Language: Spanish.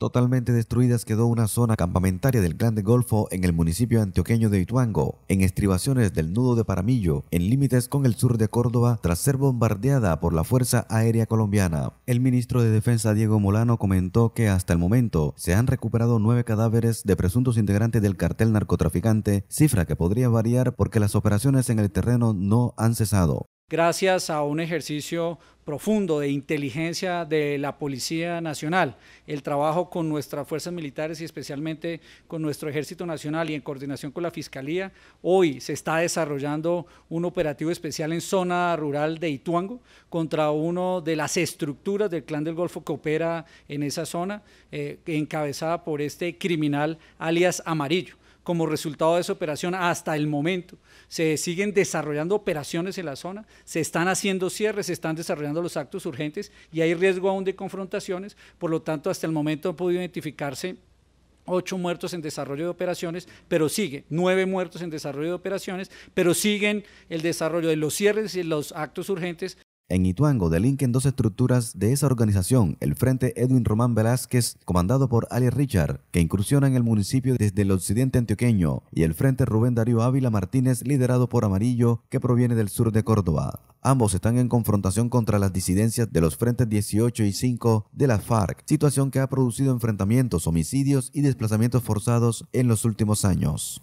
Totalmente destruidas quedó una zona campamentaria del Grande de Golfo en el municipio antioqueño de Ituango, en estribaciones del nudo de Paramillo, en límites con el sur de Córdoba, tras ser bombardeada por la Fuerza Aérea Colombiana. El ministro de Defensa Diego Molano comentó que hasta el momento se han recuperado nueve cadáveres de presuntos integrantes del cartel narcotraficante, cifra que podría variar porque las operaciones en el terreno no han cesado gracias a un ejercicio profundo de inteligencia de la Policía Nacional, el trabajo con nuestras fuerzas militares y especialmente con nuestro Ejército Nacional y en coordinación con la Fiscalía, hoy se está desarrollando un operativo especial en zona rural de Ituango contra una de las estructuras del Clan del Golfo que opera en esa zona, eh, encabezada por este criminal alias Amarillo como resultado de esa operación hasta el momento. Se siguen desarrollando operaciones en la zona, se están haciendo cierres, se están desarrollando los actos urgentes y hay riesgo aún de confrontaciones. Por lo tanto, hasta el momento han podido identificarse ocho muertos en desarrollo de operaciones, pero sigue, nueve muertos en desarrollo de operaciones, pero siguen el desarrollo de los cierres y los actos urgentes en Ituango delinquen dos estructuras de esa organización, el Frente Edwin Román Velázquez, comandado por Ali Richard, que incursiona en el municipio desde el occidente antioqueño, y el Frente Rubén Darío Ávila Martínez, liderado por Amarillo, que proviene del sur de Córdoba. Ambos están en confrontación contra las disidencias de los frentes 18 y 5 de la FARC, situación que ha producido enfrentamientos, homicidios y desplazamientos forzados en los últimos años.